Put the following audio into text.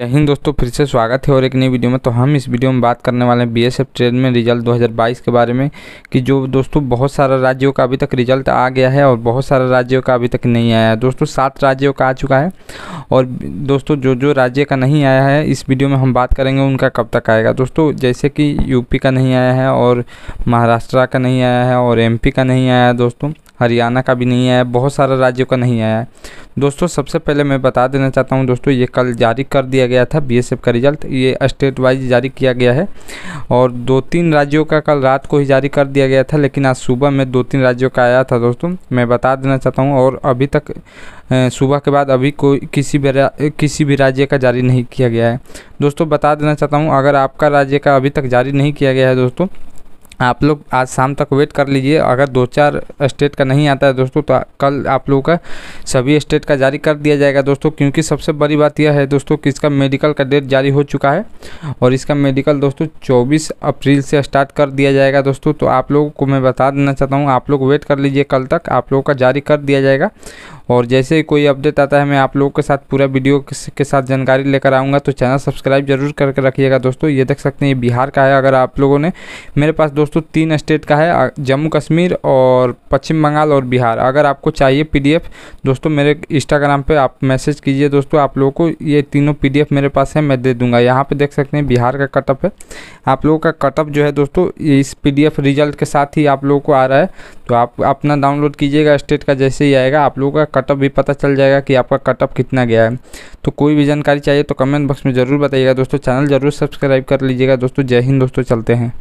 जय हिंद दोस्तों फिर से स्वागत है और एक नई वीडियो में तो हम इस वीडियो में बात करने वाले हैं बीएसएफ ट्रेड में रिजल्ट 2022 के बारे में कि जो दोस्तों बहुत सारा राज्यों का अभी तक रिजल्ट आ गया है और बहुत सारा राज्यों का अभी तक नहीं आया है दोस्तों सात राज्यों का आ चुका है और दोस्तों जो जो राज्य का नहीं आया है इस वीडियो में हम बात करेंगे उनका कब तक आएगा दोस्तों जैसे कि यूपी का नहीं आया है और महाराष्ट्र का नहीं आया है और एम का नहीं आया है दोस्तों हरियाणा का भी नहीं आया बहुत सारा राज्यों का नहीं आया है दोस्तों सबसे पहले मैं बता देना चाहता हूँ दोस्तों ये कल जारी कर दिया गया था बीएसएफ का रिजल्ट ये स्टेट वाइज जारी किया गया है और दो तीन राज्यों का कल रात को ही जारी कर दिया गया था लेकिन आज सुबह में दो तीन राज्यों का आया था दोस्तों मैं बता देना चाहता हूँ और अभी तक सुबह के बाद अभी कोई किसी भी किसी भी राज्य का जारी नहीं किया गया है दोस्तों बता देना चाहता हूँ अगर आपका राज्य का अभी तक जारी नहीं किया गया है दोस्तों आप लोग आज शाम तक वेट कर लीजिए अगर दो चार स्टेट का नहीं आता है दोस्तों तो कल आप लोगों का सभी स्टेट का जारी कर दिया जाएगा दोस्तों क्योंकि सबसे बड़ी बात यह है दोस्तों कि इसका मेडिकल का डेट जारी हो चुका है और इसका मेडिकल दोस्तों 24 अप्रैल से स्टार्ट कर दिया जाएगा दोस्तों तो आप लोगों को मैं बता देना चाहता हूँ आप लोग वेट कर लीजिए कल तक आप लोगों का जारी कर दिया जाएगा और जैसे ही कोई अपडेट आता है मैं आप लोगों के साथ पूरा वीडियो के साथ जानकारी लेकर आऊँगा तो चैनल सब्सक्राइब जरूर करके रखिएगा दोस्तों ये देख सकते हैं ये बिहार का है अगर आप लोगों ने मेरे पास दोस्तों तीन स्टेट का है जम्मू कश्मीर और पश्चिम बंगाल और बिहार अगर आपको चाहिए पी दोस्तों मेरे इंस्टाग्राम पर आप मैसेज कीजिए दोस्तों आप लोगों को ये तीनों पी मेरे पास है मैं दे दूँगा यहाँ पर देख सकते हैं बिहार का कटअप है आप लोगों का कटअप जो है दोस्तों इस पी रिजल्ट के साथ ही आप लोगों को आ रहा है तो आप अपना डाउनलोड कीजिएगा स्टेट का जैसे ही आएगा आप लोगों का कटअप भी पता चल जाएगा कि आपका कटअप कितना गया है तो कोई भी जानकारी चाहिए तो कमेंट बॉक्स में ज़रूर बताइएगा दोस्तों चैनल ज़रूर सब्सक्राइब कर लीजिएगा दोस्तों जय हिंद दोस्तों चलते हैं